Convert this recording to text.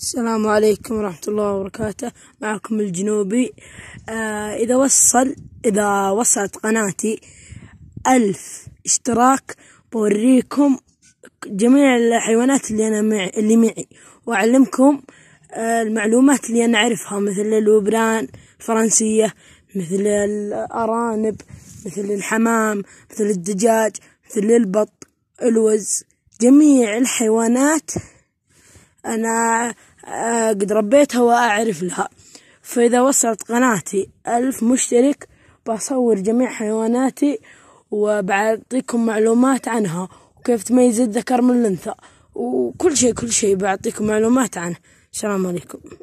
السلام عليكم ورحمة الله وبركاته معكم الجنوبي آه إذا وصل إذا وصلت قناتي ألف اشتراك بوريكم جميع الحيوانات اللي أنا مع اللي معي وأعلمكم آه المعلومات اللي أنا أعرفها مثل الوبران الفرنسية مثل الأرانب مثل الحمام مثل الدجاج مثل البط الوز جميع الحيوانات أنا قد ربيتها وأعرف لها فإذا وصلت قناتي ألف مشترك بصور جميع حيواناتي وبعطيكم معلومات عنها وكيف تميز الذكر من الأنثى وكل شيء كل شيء بعطيكم معلومات عنه السلام عليكم